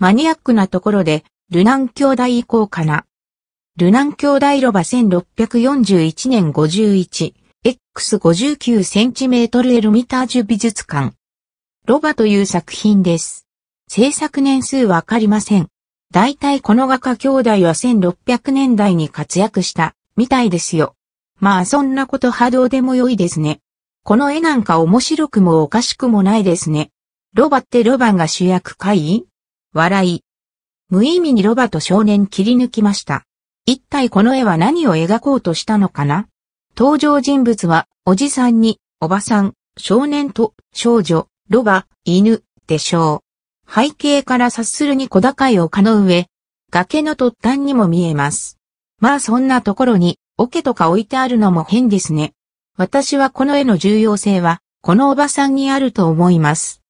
マニアックなところで、ルナン兄弟行こうかな。ルナン兄弟ロバ1641年51、X59cm エルミタージュ美術館。ロバという作品です。制作年数わかりません。大体この画家兄弟は1600年代に活躍した、みたいですよ。まあそんなこと波動でも良いですね。この絵なんか面白くもおかしくもないですね。ロバってロバンが主役かい笑い。無意味にロバと少年切り抜きました。一体この絵は何を描こうとしたのかな登場人物は、おじさんに、おばさん、少年と、少女、ロバ、犬、でしょう。背景から察するに小高い丘の上、崖の突端にも見えます。まあそんなところに、桶とか置いてあるのも変ですね。私はこの絵の重要性は、このおばさんにあると思います。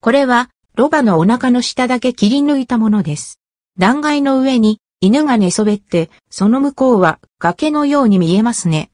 これは、ロバのお腹の下だけ切り抜いたものです。断崖の上に犬が寝そべって、その向こうは崖のように見えますね。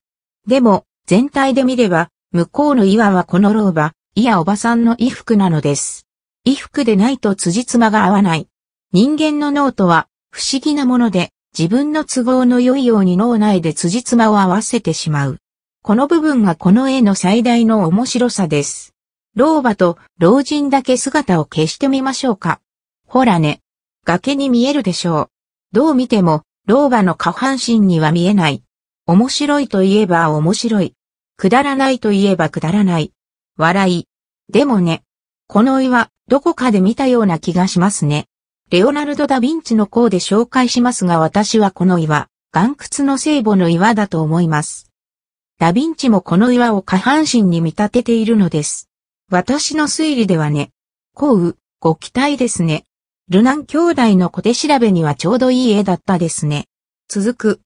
でも、全体で見れば、向こうの岩はこの老婆、いやおばさんの衣服なのです。衣服でないと辻褄が合わない。人間の脳とは、不思議なもので、自分の都合の良いように脳内で辻褄を合わせてしまう。この部分がこの絵の最大の面白さです。老婆と老人だけ姿を消してみましょうか。ほらね。崖に見えるでしょう。どう見ても、老婆の下半身には見えない。面白いといえば面白い。くだらないといえばくだらない。笑い。でもね。この岩、どこかで見たような気がしますね。レオナルド・ダ・ヴィンチの項で紹介しますが私はこの岩、岩窟の聖母の岩だと思います。ダ・ヴィンチもこの岩を下半身に見立てているのです。私の推理ではね。こう、ご期待ですね。ルナン兄弟の小手調べにはちょうどいい絵だったですね。続く。